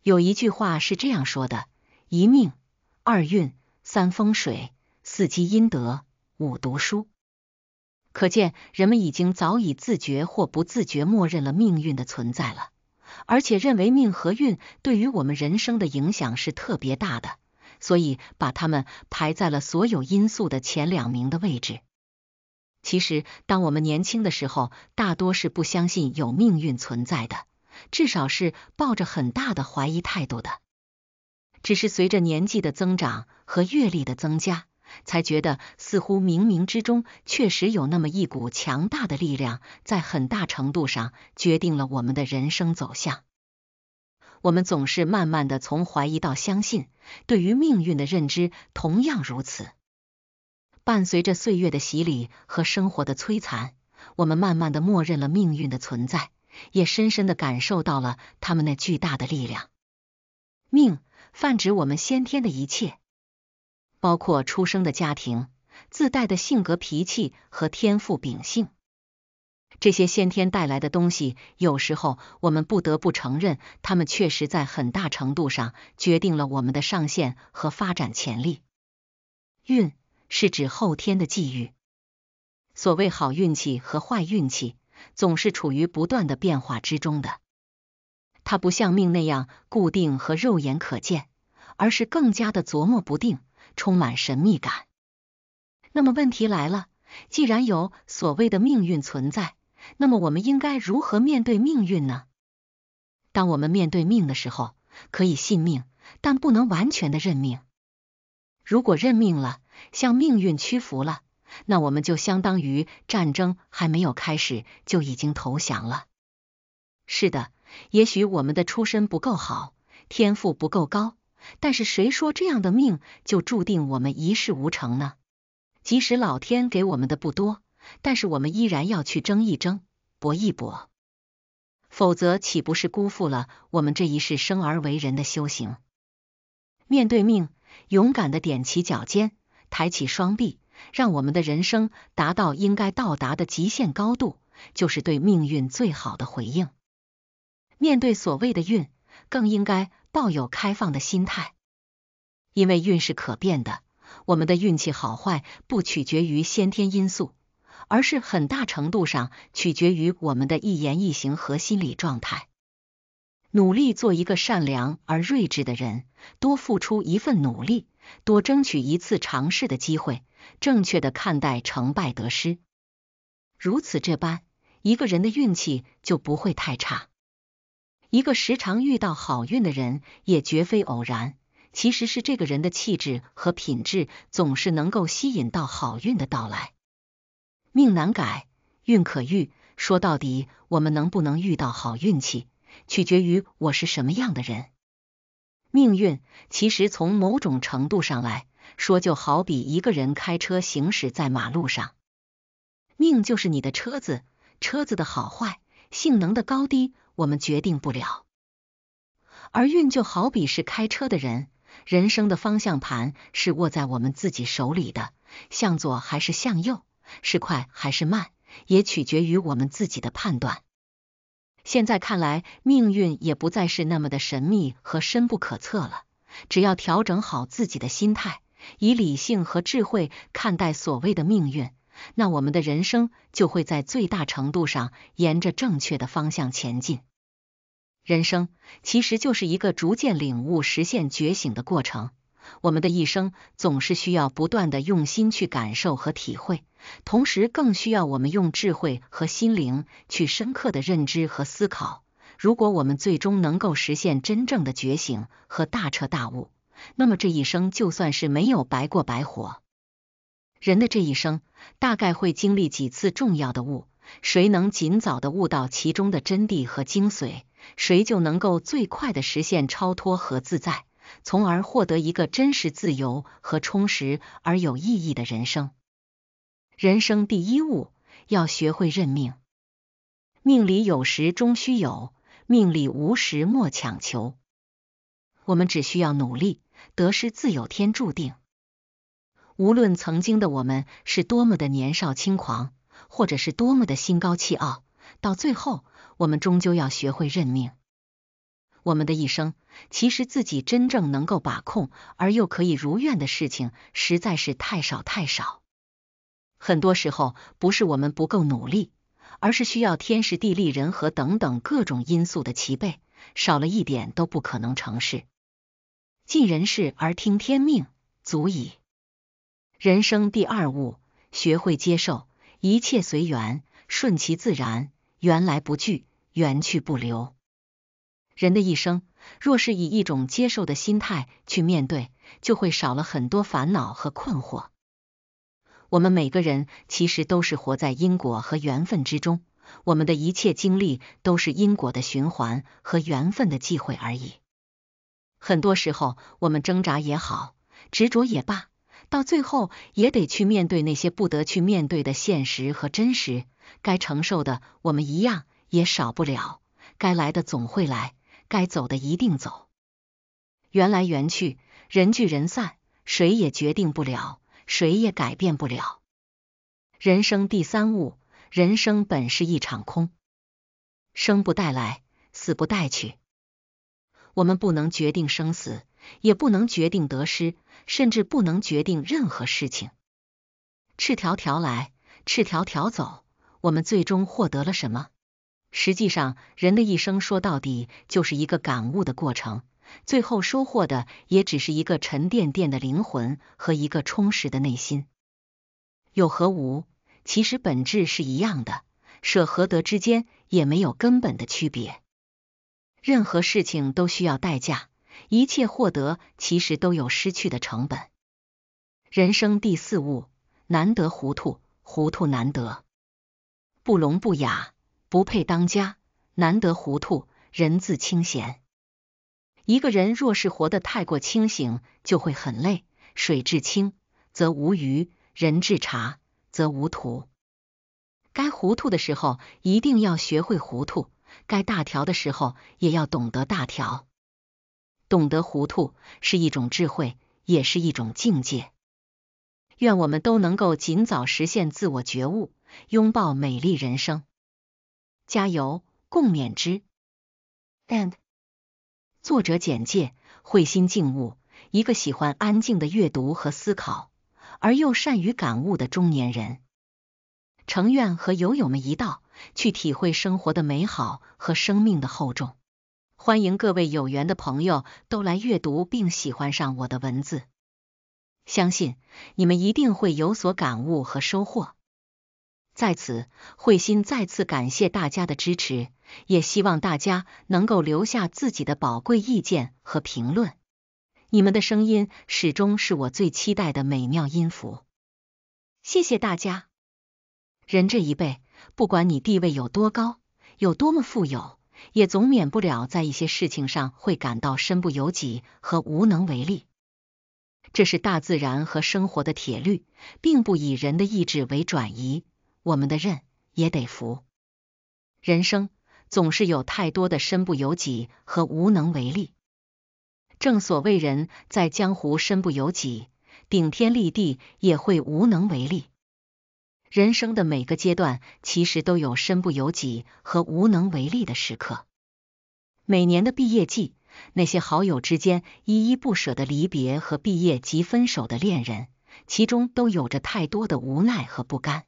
有一句话是这样说的：一命，二运，三风水，四积阴德，五读书。可见人们已经早已自觉或不自觉默认了命运的存在了，而且认为命和运对于我们人生的影响是特别大的，所以把它们排在了所有因素的前两名的位置。其实，当我们年轻的时候，大多是不相信有命运存在的。至少是抱着很大的怀疑态度的，只是随着年纪的增长和阅历的增加，才觉得似乎冥冥之中确实有那么一股强大的力量，在很大程度上决定了我们的人生走向。我们总是慢慢的从怀疑到相信，对于命运的认知同样如此。伴随着岁月的洗礼和生活的摧残，我们慢慢的默认了命运的存在。也深深的感受到了他们那巨大的力量。命泛指我们先天的一切，包括出生的家庭、自带的性格、脾气和天赋秉性。这些先天带来的东西，有时候我们不得不承认，他们确实在很大程度上决定了我们的上限和发展潜力。运是指后天的际遇，所谓好运气和坏运气。总是处于不断的变化之中的，它不像命那样固定和肉眼可见，而是更加的琢磨不定，充满神秘感。那么问题来了，既然有所谓的命运存在，那么我们应该如何面对命运呢？当我们面对命的时候，可以信命，但不能完全的认命。如果认命了，向命运屈服了。那我们就相当于战争还没有开始就已经投降了。是的，也许我们的出身不够好，天赋不够高，但是谁说这样的命就注定我们一事无成呢？即使老天给我们的不多，但是我们依然要去争一争，搏一搏，否则岂不是辜负了我们这一世生而为人的修行？面对命，勇敢的踮起脚尖，抬起双臂。让我们的人生达到应该到达的极限高度，就是对命运最好的回应。面对所谓的运，更应该抱有开放的心态，因为运是可变的。我们的运气好坏不取决于先天因素，而是很大程度上取决于我们的一言一行和心理状态。努力做一个善良而睿智的人，多付出一份努力。多争取一次尝试的机会，正确的看待成败得失，如此这般，一个人的运气就不会太差。一个时常遇到好运的人，也绝非偶然，其实是这个人的气质和品质总是能够吸引到好运的到来。命难改，运可遇。说到底，我们能不能遇到好运气，取决于我是什么样的人。命运其实从某种程度上来说，就好比一个人开车行驶在马路上，命就是你的车子，车子的好坏、性能的高低，我们决定不了；而运就好比是开车的人，人生的方向盘是握在我们自己手里的，向左还是向右，是快还是慢，也取决于我们自己的判断。现在看来，命运也不再是那么的神秘和深不可测了。只要调整好自己的心态，以理性和智慧看待所谓的命运，那我们的人生就会在最大程度上沿着正确的方向前进。人生其实就是一个逐渐领悟、实现觉醒的过程。我们的一生总是需要不断的用心去感受和体会。同时，更需要我们用智慧和心灵去深刻的认知和思考。如果我们最终能够实现真正的觉醒和大彻大悟，那么这一生就算是没有白过、白活。人的这一生大概会经历几次重要的悟，谁能尽早的悟到其中的真谛和精髓，谁就能够最快的实现超脱和自在，从而获得一个真实、自由和充实而有意义的人生。人生第一悟，要学会认命。命里有时终须有，命里无时莫强求。我们只需要努力，得失自有天注定。无论曾经的我们是多么的年少轻狂，或者是多么的心高气傲，到最后，我们终究要学会认命。我们的一生，其实自己真正能够把控而又可以如愿的事情，实在是太少太少。很多时候不是我们不够努力，而是需要天时地利人和等等各种因素的齐备，少了一点都不可能成事。尽人事而听天命，足矣。人生第二悟，学会接受一切，随缘，顺其自然，缘来不拒，缘去不留。人的一生，若是以一种接受的心态去面对，就会少了很多烦恼和困惑。我们每个人其实都是活在因果和缘分之中，我们的一切经历都是因果的循环和缘分的忌讳而已。很多时候，我们挣扎也好，执着也罢，到最后也得去面对那些不得去面对的现实和真实。该承受的，我们一样也少不了；该来的总会来，该走的一定走。缘来缘去，人聚人散，谁也决定不了。谁也改变不了。人生第三悟：人生本是一场空，生不带来，死不带去。我们不能决定生死，也不能决定得失，甚至不能决定任何事情。赤条条来，赤条条走，我们最终获得了什么？实际上，人的一生说到底就是一个感悟的过程。最后收获的也只是一个沉甸甸的灵魂和一个充实的内心。有和无其实本质是一样的，舍和得之间也没有根本的区别。任何事情都需要代价，一切获得其实都有失去的成本。人生第四悟，难得糊涂，糊涂难得。不聋不哑，不配当家；难得糊涂，人自清闲。一个人若是活得太过清醒，就会很累。水至清则无鱼，人至察则无徒。该糊涂的时候，一定要学会糊涂；该大条的时候，也要懂得大条。懂得糊涂是一种智慧，也是一种境界。愿我们都能够尽早实现自我觉悟，拥抱美丽人生。加油，共勉之。And。作者简介：慧心静悟，一个喜欢安静的阅读和思考，而又善于感悟的中年人。诚愿和友友们一道，去体会生活的美好和生命的厚重。欢迎各位有缘的朋友都来阅读并喜欢上我的文字，相信你们一定会有所感悟和收获。在此，慧心再次感谢大家的支持，也希望大家能够留下自己的宝贵意见和评论。你们的声音始终是我最期待的美妙音符。谢谢大家。人这一辈不管你地位有多高，有多么富有，也总免不了在一些事情上会感到身不由己和无能为力。这是大自然和生活的铁律，并不以人的意志为转移。我们的任也得服。人生总是有太多的身不由己和无能为力。正所谓人在江湖身不由己，顶天立地也会无能为力。人生的每个阶段，其实都有身不由己和无能为力的时刻。每年的毕业季，那些好友之间依依不舍的离别和毕业即分手的恋人，其中都有着太多的无奈和不甘。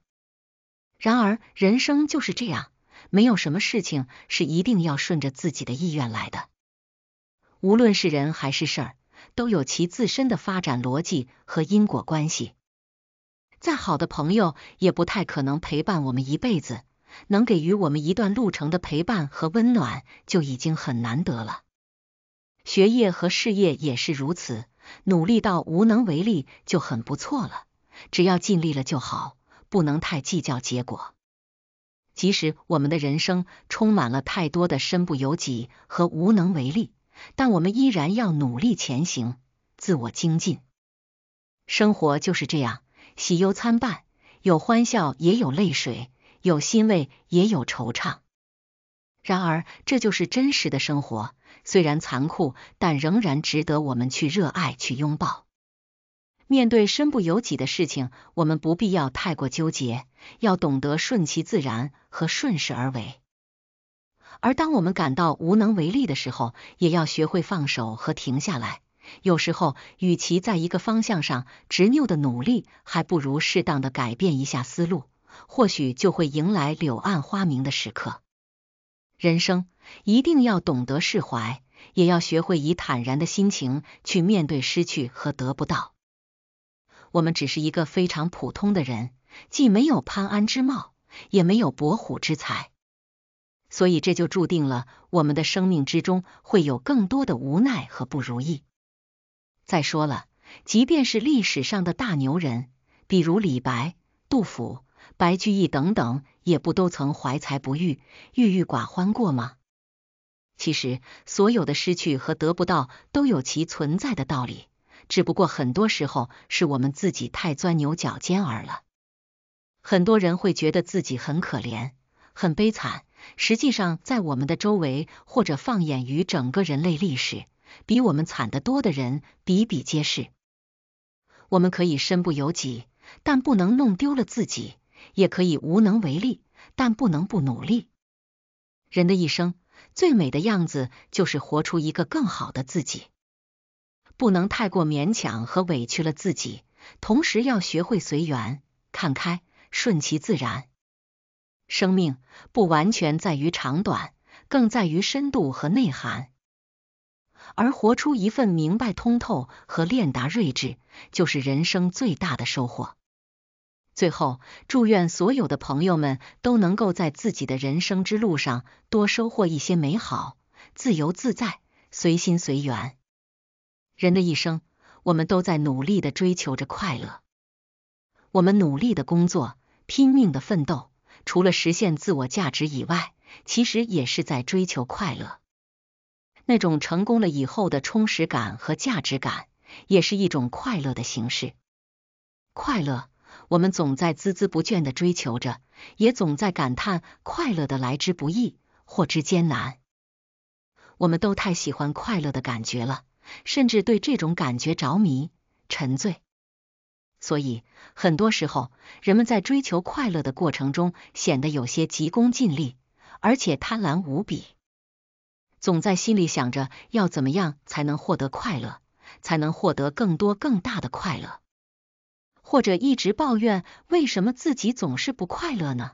然而，人生就是这样，没有什么事情是一定要顺着自己的意愿来的。无论是人还是事儿，都有其自身的发展逻辑和因果关系。再好的朋友，也不太可能陪伴我们一辈子，能给予我们一段路程的陪伴和温暖，就已经很难得了。学业和事业也是如此，努力到无能为力就很不错了，只要尽力了就好。不能太计较结果。即使我们的人生充满了太多的身不由己和无能为力，但我们依然要努力前行，自我精进。生活就是这样，喜忧参半，有欢笑也有泪水，有欣慰也有惆怅。然而，这就是真实的生活，虽然残酷，但仍然值得我们去热爱、去拥抱。面对身不由己的事情，我们不必要太过纠结，要懂得顺其自然和顺势而为。而当我们感到无能为力的时候，也要学会放手和停下来。有时候，与其在一个方向上执拗的努力，还不如适当的改变一下思路，或许就会迎来柳暗花明的时刻。人生一定要懂得释怀，也要学会以坦然的心情去面对失去和得不到。我们只是一个非常普通的人，既没有潘安之貌，也没有伯虎之才，所以这就注定了我们的生命之中会有更多的无奈和不如意。再说了，即便是历史上的大牛人，比如李白、杜甫、白居易等等，也不都曾怀才不遇、郁郁寡欢过吗？其实，所有的失去和得不到，都有其存在的道理。只不过很多时候是我们自己太钻牛角尖儿了。很多人会觉得自己很可怜、很悲惨，实际上在我们的周围，或者放眼于整个人类历史，比我们惨得多的人比比皆是。我们可以身不由己，但不能弄丢了自己；也可以无能为力，但不能不努力。人的一生，最美的样子就是活出一个更好的自己。不能太过勉强和委屈了自己，同时要学会随缘、看开、顺其自然。生命不完全在于长短，更在于深度和内涵。而活出一份明白、通透和练达、睿智，就是人生最大的收获。最后，祝愿所有的朋友们都能够在自己的人生之路上多收获一些美好，自由自在，随心随缘。人的一生，我们都在努力的追求着快乐。我们努力的工作，拼命的奋斗，除了实现自我价值以外，其实也是在追求快乐。那种成功了以后的充实感和价值感，也是一种快乐的形式。快乐，我们总在孜孜不倦的追求着，也总在感叹快乐的来之不易或之艰难。我们都太喜欢快乐的感觉了。甚至对这种感觉着迷、沉醉。所以，很多时候，人们在追求快乐的过程中，显得有些急功近利，而且贪婪无比，总在心里想着要怎么样才能获得快乐，才能获得更多更大的快乐，或者一直抱怨为什么自己总是不快乐呢？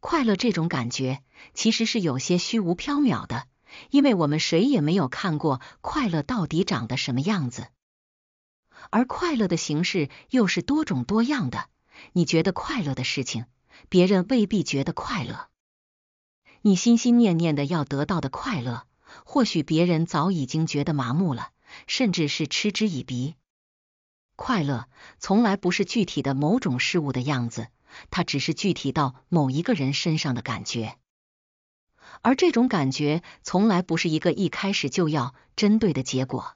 快乐这种感觉其实是有些虚无缥缈的。因为我们谁也没有看过快乐到底长得什么样子，而快乐的形式又是多种多样的。你觉得快乐的事情，别人未必觉得快乐。你心心念念的要得到的快乐，或许别人早已经觉得麻木了，甚至是嗤之以鼻。快乐从来不是具体的某种事物的样子，它只是具体到某一个人身上的感觉。而这种感觉从来不是一个一开始就要针对的结果，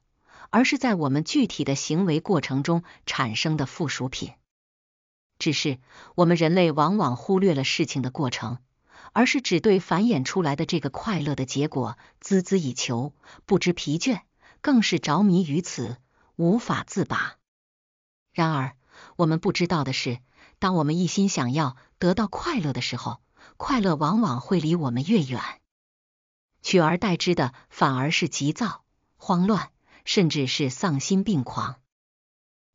而是在我们具体的行为过程中产生的附属品。只是我们人类往往忽略了事情的过程，而是只对繁衍出来的这个快乐的结果孜孜以求，不知疲倦，更是着迷于此，无法自拔。然而，我们不知道的是，当我们一心想要得到快乐的时候，快乐往往会离我们越远，取而代之的反而是急躁、慌乱，甚至是丧心病狂。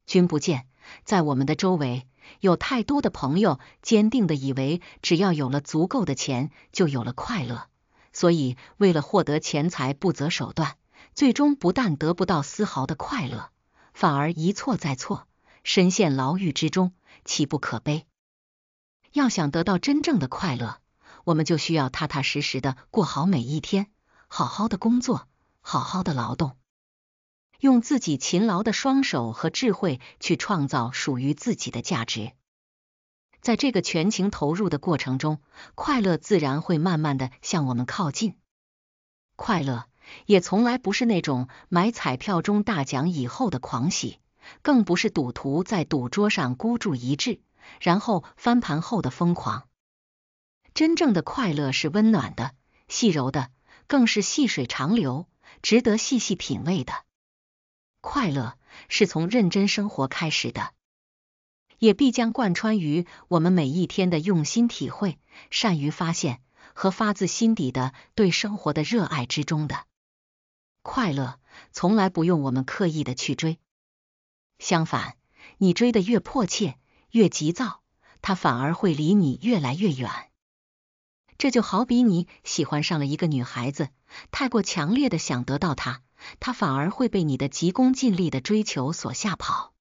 君不见，在我们的周围，有太多的朋友坚定的以为，只要有了足够的钱，就有了快乐。所以，为了获得钱财不择手段，最终不但得不到丝毫的快乐，反而一错再错，深陷牢狱之中，岂不可悲？要想得到真正的快乐，我们就需要踏踏实实的过好每一天，好好的工作，好好的劳动，用自己勤劳的双手和智慧去创造属于自己的价值。在这个全情投入的过程中，快乐自然会慢慢的向我们靠近。快乐也从来不是那种买彩票中大奖以后的狂喜，更不是赌徒在赌桌上孤注一掷。然后翻盘后的疯狂，真正的快乐是温暖的、细柔的，更是细水长流，值得细细品味的。快乐是从认真生活开始的，也必将贯穿于我们每一天的用心体会、善于发现和发自心底的对生活的热爱之中的。快乐从来不用我们刻意的去追，相反，你追的越迫切。越急躁，他反而会离你越来越远。这就好比你喜欢上了一个女孩子，太过强烈的想得到她，她反而会被你的急功近利的追求所吓跑。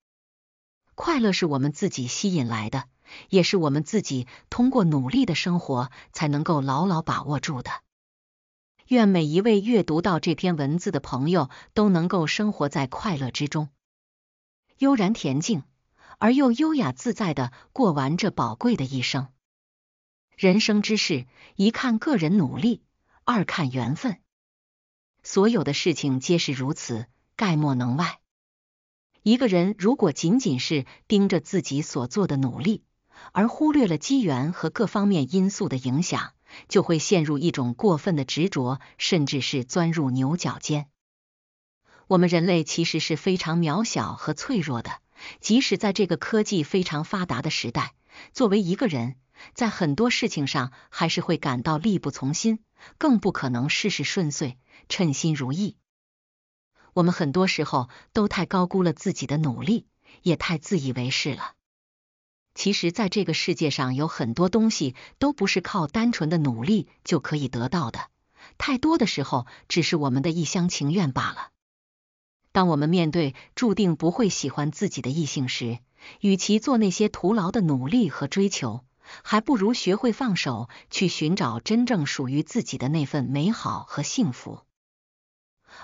快乐是我们自己吸引来的，也是我们自己通过努力的生活才能够牢牢把握住的。愿每一位阅读到这篇文字的朋友都能够生活在快乐之中，悠然恬静。而又优雅自在的过完这宝贵的一生。人生之事，一看个人努力，二看缘分。所有的事情皆是如此，概莫能外。一个人如果仅仅是盯着自己所做的努力，而忽略了机缘和各方面因素的影响，就会陷入一种过分的执着，甚至是钻入牛角尖。我们人类其实是非常渺小和脆弱的。即使在这个科技非常发达的时代，作为一个人，在很多事情上还是会感到力不从心，更不可能事事顺遂、称心如意。我们很多时候都太高估了自己的努力，也太自以为是了。其实，在这个世界上，有很多东西都不是靠单纯的努力就可以得到的，太多的时候只是我们的一厢情愿罢了。当我们面对注定不会喜欢自己的异性时，与其做那些徒劳的努力和追求，还不如学会放手，去寻找真正属于自己的那份美好和幸福。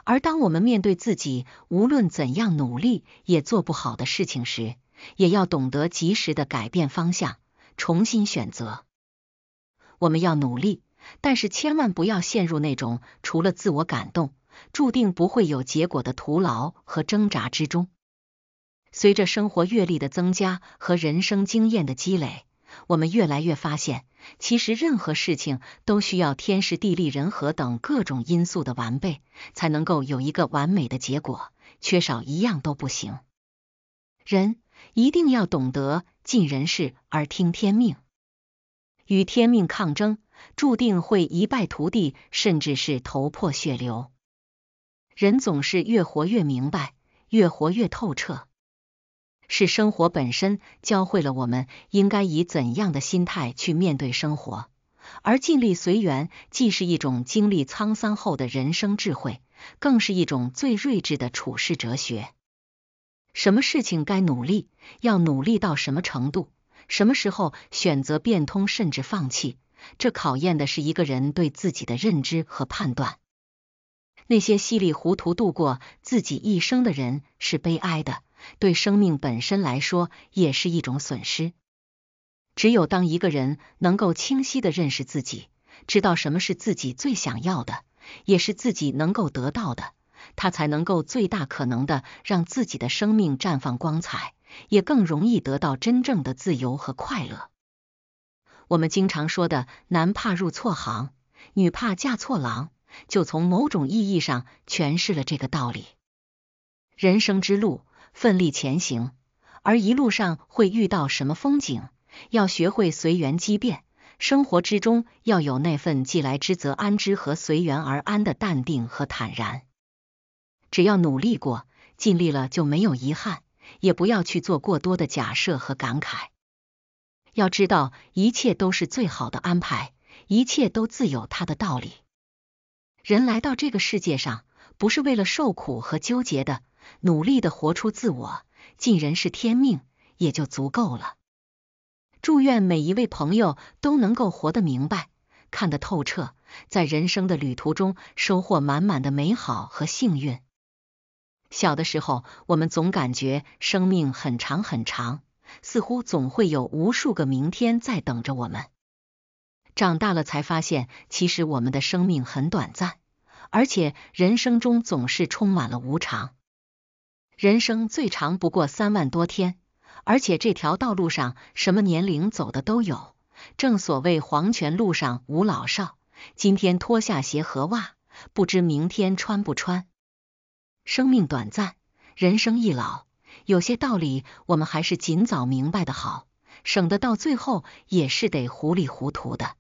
而当我们面对自己无论怎样努力也做不好的事情时，也要懂得及时的改变方向，重新选择。我们要努力，但是千万不要陷入那种除了自我感动。注定不会有结果的徒劳和挣扎之中。随着生活阅历的增加和人生经验的积累，我们越来越发现，其实任何事情都需要天时地利人和等各种因素的完备，才能够有一个完美的结果，缺少一样都不行。人一定要懂得尽人事而听天命，与天命抗争，注定会一败涂地，甚至是头破血流。人总是越活越明白，越活越透彻，是生活本身教会了我们应该以怎样的心态去面对生活。而尽力随缘，既是一种经历沧桑后的人生智慧，更是一种最睿智的处世哲学。什么事情该努力，要努力到什么程度，什么时候选择变通甚至放弃，这考验的是一个人对自己的认知和判断。那些稀里糊涂度过自己一生的人是悲哀的，对生命本身来说也是一种损失。只有当一个人能够清晰的认识自己，知道什么是自己最想要的，也是自己能够得到的，他才能够最大可能的让自己的生命绽放光彩，也更容易得到真正的自由和快乐。我们经常说的“男怕入错行，女怕嫁错郎”。就从某种意义上诠释了这个道理：人生之路，奋力前行，而一路上会遇到什么风景，要学会随缘机变。生活之中，要有那份既来之则安之和随缘而安的淡定和坦然。只要努力过、尽力了，就没有遗憾。也不要去做过多的假设和感慨。要知道，一切都是最好的安排，一切都自有它的道理。人来到这个世界上，不是为了受苦和纠结的，努力的活出自我，尽人事天命也就足够了。祝愿每一位朋友都能够活得明白，看得透彻，在人生的旅途中收获满满的美好和幸运。小的时候，我们总感觉生命很长很长，似乎总会有无数个明天在等着我们。长大了才发现，其实我们的生命很短暂，而且人生中总是充满了无常。人生最长不过三万多天，而且这条道路上什么年龄走的都有。正所谓黄泉路上无老少，今天脱下鞋和袜，不知明天穿不穿。生命短暂，人生易老，有些道理我们还是尽早明白的好，省得到最后也是得糊里糊涂的。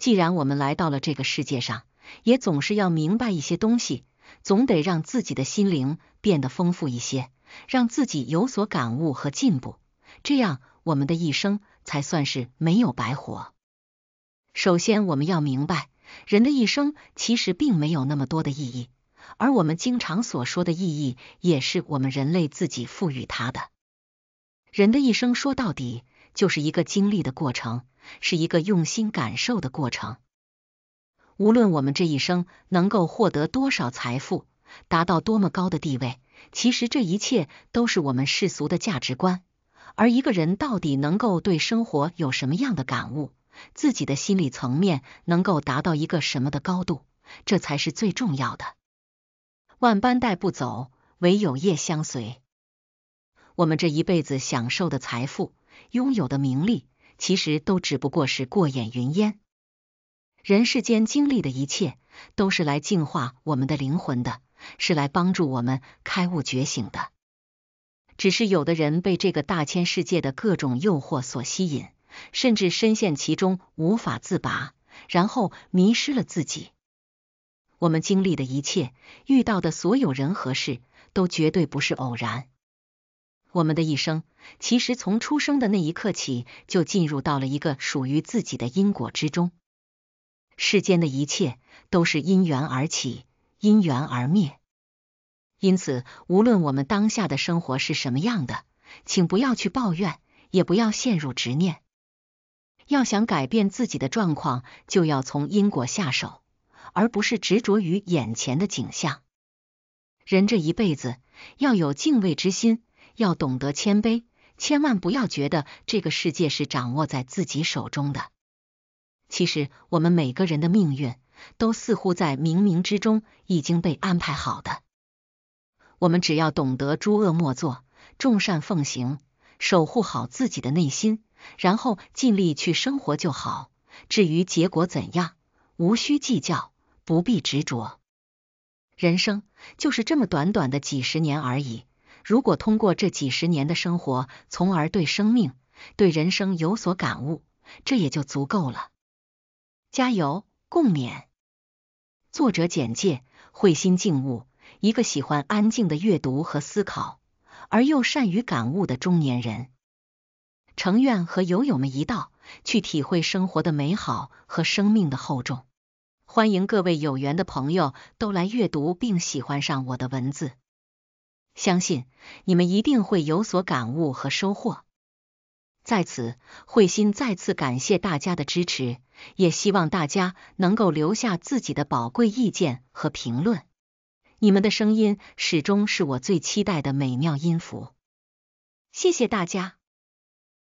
既然我们来到了这个世界上，也总是要明白一些东西，总得让自己的心灵变得丰富一些，让自己有所感悟和进步，这样我们的一生才算是没有白活。首先，我们要明白，人的一生其实并没有那么多的意义，而我们经常所说的意义，也是我们人类自己赋予它的。人的一生说到底，就是一个经历的过程。是一个用心感受的过程。无论我们这一生能够获得多少财富，达到多么高的地位，其实这一切都是我们世俗的价值观。而一个人到底能够对生活有什么样的感悟，自己的心理层面能够达到一个什么的高度，这才是最重要的。万般带不走，唯有业相随。我们这一辈子享受的财富，拥有的名利。其实都只不过是过眼云烟，人世间经历的一切都是来净化我们的灵魂的，是来帮助我们开悟觉醒的。只是有的人被这个大千世界的各种诱惑所吸引，甚至深陷其中无法自拔，然后迷失了自己。我们经历的一切，遇到的所有人和事，都绝对不是偶然。我们的一生，其实从出生的那一刻起，就进入到了一个属于自己的因果之中。世间的一切都是因缘而起，因缘而灭。因此，无论我们当下的生活是什么样的，请不要去抱怨，也不要陷入执念。要想改变自己的状况，就要从因果下手，而不是执着于眼前的景象。人这一辈子，要有敬畏之心。要懂得谦卑，千万不要觉得这个世界是掌握在自己手中的。其实，我们每个人的命运都似乎在冥冥之中已经被安排好的。我们只要懂得诸恶莫作，众善奉行，守护好自己的内心，然后尽力去生活就好。至于结果怎样，无需计较，不必执着。人生就是这么短短的几十年而已。如果通过这几十年的生活，从而对生命、对人生有所感悟，这也就足够了。加油，共勉。作者简介：慧心静悟，一个喜欢安静的阅读和思考，而又善于感悟的中年人。诚愿和友友们一道，去体会生活的美好和生命的厚重。欢迎各位有缘的朋友都来阅读并喜欢上我的文字。相信你们一定会有所感悟和收获。在此，慧心再次感谢大家的支持，也希望大家能够留下自己的宝贵意见和评论。你们的声音始终是我最期待的美妙音符。谢谢大家。